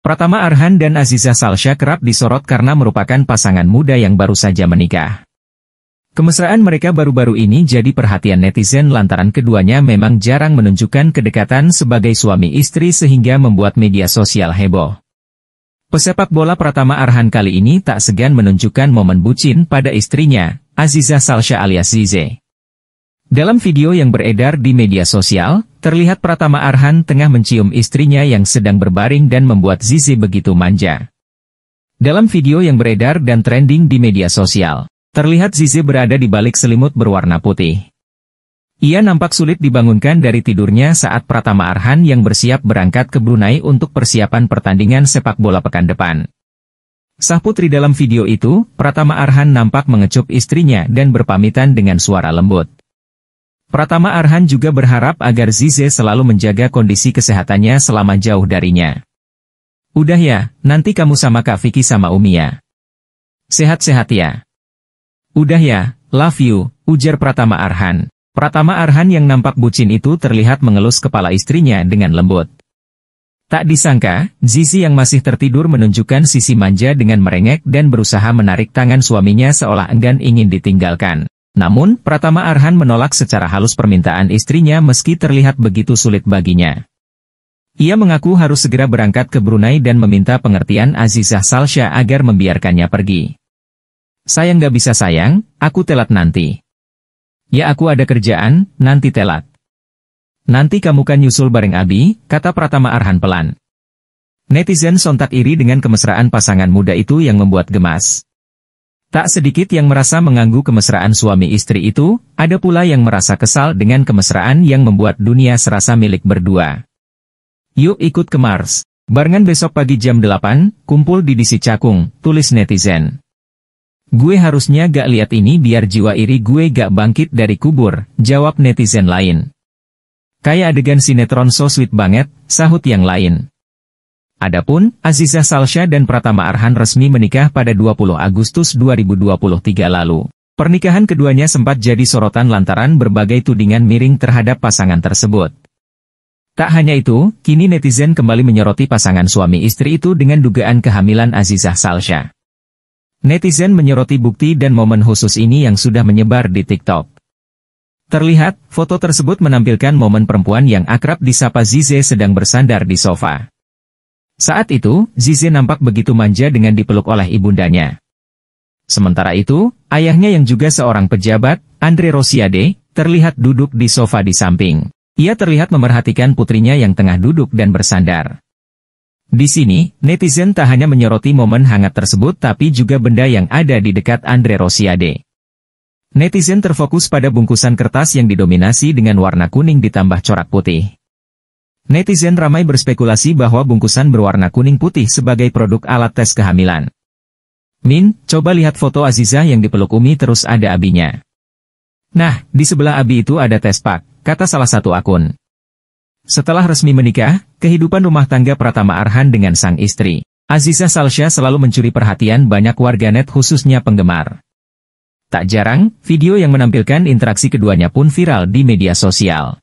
Pratama Arhan dan Aziza Salsha kerap disorot karena merupakan pasangan muda yang baru saja menikah. Kemesraan mereka baru-baru ini jadi perhatian netizen lantaran keduanya memang jarang menunjukkan kedekatan sebagai suami istri sehingga membuat media sosial heboh. Pesepak bola Pratama Arhan kali ini tak segan menunjukkan momen bucin pada istrinya, Aziza Salsha alias Zize. Dalam video yang beredar di media sosial, terlihat Pratama Arhan tengah mencium istrinya yang sedang berbaring dan membuat Zizi begitu manja. Dalam video yang beredar dan trending di media sosial, terlihat Zizi berada di balik selimut berwarna putih. Ia nampak sulit dibangunkan dari tidurnya saat Pratama Arhan yang bersiap berangkat ke Brunei untuk persiapan pertandingan sepak bola pekan depan. Sah putri dalam video itu, Pratama Arhan nampak mengecup istrinya dan berpamitan dengan suara lembut. Pratama Arhan juga berharap agar Zize selalu menjaga kondisi kesehatannya selama jauh darinya. Udah ya, nanti kamu sama Kak Vicky sama Umi ya. Sehat-sehat ya. Udah ya, love you, ujar Pratama Arhan. Pratama Arhan yang nampak bucin itu terlihat mengelus kepala istrinya dengan lembut. Tak disangka, Zizi yang masih tertidur menunjukkan sisi manja dengan merengek dan berusaha menarik tangan suaminya seolah enggan ingin ditinggalkan. Namun, Pratama Arhan menolak secara halus permintaan istrinya meski terlihat begitu sulit baginya. Ia mengaku harus segera berangkat ke Brunei dan meminta pengertian Azizah Salsha agar membiarkannya pergi. Sayang gak bisa sayang, aku telat nanti. Ya aku ada kerjaan, nanti telat. Nanti kamu kan nyusul bareng Abi, kata Pratama Arhan pelan. Netizen sontak iri dengan kemesraan pasangan muda itu yang membuat gemas. Tak sedikit yang merasa mengganggu kemesraan suami istri itu, ada pula yang merasa kesal dengan kemesraan yang membuat dunia serasa milik berdua. Yuk ikut ke Mars. Barengan besok pagi jam 8, kumpul di DC Cakung, tulis netizen. Gue harusnya gak lihat ini biar jiwa iri gue gak bangkit dari kubur, jawab netizen lain. Kayak adegan sinetron so sweet banget, sahut yang lain. Adapun, Azizah Salsha dan Pratama Arhan resmi menikah pada 20 Agustus 2023 lalu. Pernikahan keduanya sempat jadi sorotan lantaran berbagai tudingan miring terhadap pasangan tersebut. Tak hanya itu, kini netizen kembali menyoroti pasangan suami istri itu dengan dugaan kehamilan Azizah Salsha. Netizen menyoroti bukti dan momen khusus ini yang sudah menyebar di TikTok. Terlihat, foto tersebut menampilkan momen perempuan yang akrab disapa Zize sedang bersandar di sofa. Saat itu, Zizi nampak begitu manja dengan dipeluk oleh ibundanya. Sementara itu, ayahnya yang juga seorang pejabat, Andre Rosiade, terlihat duduk di sofa di samping. Ia terlihat memerhatikan putrinya yang tengah duduk dan bersandar. Di sini, netizen tak hanya menyoroti momen hangat tersebut tapi juga benda yang ada di dekat Andre Rosiade. Netizen terfokus pada bungkusan kertas yang didominasi dengan warna kuning ditambah corak putih. Netizen ramai berspekulasi bahwa bungkusan berwarna kuning putih sebagai produk alat tes kehamilan. Min, coba lihat foto Aziza yang dipeluk Umi terus ada abinya. Nah, di sebelah abi itu ada tes pak, kata salah satu akun. Setelah resmi menikah, kehidupan rumah tangga Pratama Arhan dengan sang istri. Aziza Salsha selalu mencuri perhatian banyak warganet khususnya penggemar. Tak jarang, video yang menampilkan interaksi keduanya pun viral di media sosial.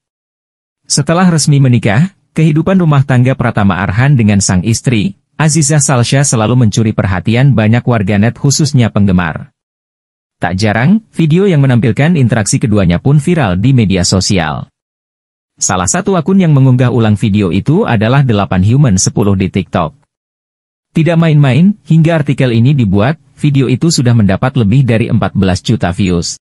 Setelah resmi menikah, Kehidupan rumah tangga Pratama Arhan dengan sang istri, Azizah Salsha selalu mencuri perhatian banyak warganet khususnya penggemar. Tak jarang, video yang menampilkan interaksi keduanya pun viral di media sosial. Salah satu akun yang mengunggah ulang video itu adalah 8 Human 10 di TikTok. Tidak main-main, hingga artikel ini dibuat, video itu sudah mendapat lebih dari 14 juta views.